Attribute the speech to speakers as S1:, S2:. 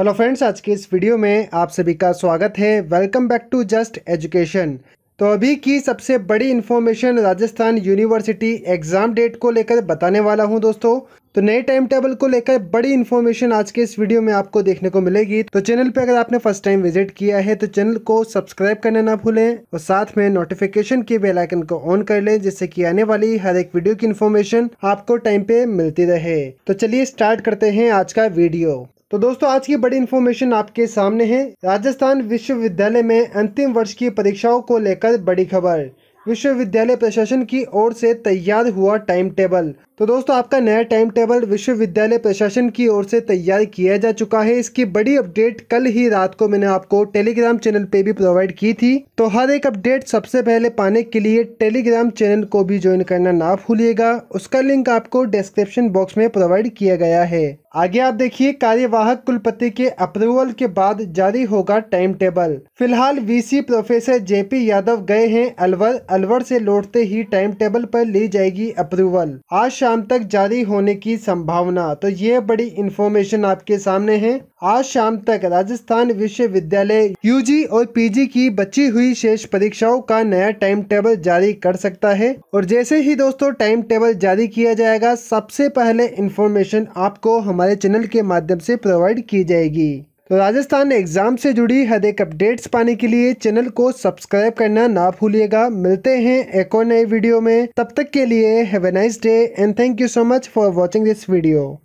S1: hello friends आज के इस वीडियो में आप सभी का स्वागत है welcome back to just education तो अभी की सबसे बड़ी information Rajasthan university exam date को लेकर बताने वाला हूं दोस्तों तो नए टाइम टेबल को लेकर बड़ी इन्फॉर्मेशन आज के इस वीडियो में आपको देखने को मिलेगी तो चैनल पे अगर आपने फर्स्ट टाइम विजिट किया है तो चैनल को सब्सक्राइब करना ना भूलें और साथ में नोटिफिकेशन की बेल आइकन को ऑन कर लें जिससे कि आने वाली हर एक वीडियो की इन्फॉर्मेशन आपको टाइम पे मिलती रहे तो चलिए स्टार्ट करते हैं आज का वीडियो तो दोस्तों आज की बड़ी इन्फॉर्मेशन आपके सामने है राजस्थान विश्वविद्यालय में अंतिम वर्ष की परीक्षाओं को लेकर बड़ी खबर विश्वविद्यालय प्रशासन की ओर से तैयार हुआ टाइम टेबल तो दोस्तों आपका नया टाइम टेबल विश्वविद्यालय प्रशासन की ओर से तैयार किया जा चुका है इसकी बड़ी अपडेट कल ही रात को मैंने आपको टेलीग्राम चैनल पे भी प्रोवाइड की थी तो हर एक अपडेट सबसे पहले पाने के लिए टेलीग्राम चैनल को भी ज्वाइन करना ना भूलिएगा उसका लिंक आपको डिस्क्रिप्शन बॉक्स में प्रोवाइड किया गया है आगे आप देखिए कार्यवाहक कुलपति के अप्रूवल के बाद जारी होगा टाइम टेबल फिलहाल वीसी प्रोफेसर जेपी यादव गए हैं अलवर अलवर से लौटते ही टाइम टेबल पर ली जाएगी अप्रूवल आज शाम तक जारी होने की संभावना तो ये बड़ी इन्फॉर्मेशन आपके सामने है आज शाम तक राजस्थान विश्वविद्यालय यूजी और पीजी की बची हुई शेष परीक्षाओं का नया टाइम टेबल जारी कर सकता है और जैसे ही दोस्तों टाइम टेबल जारी किया जाएगा सबसे पहले इन्फॉर्मेशन आपको हमारे चैनल के माध्यम से प्रोवाइड की जाएगी तो राजस्थान एग्ज़ाम से जुड़ी हर एक अपडेट्स पाने के लिए चैनल को सब्सक्राइब करना ना भूलिएगा मिलते हैं एक और नए वीडियो में तब तक के लिए have a nice day and thank you so much for watching this video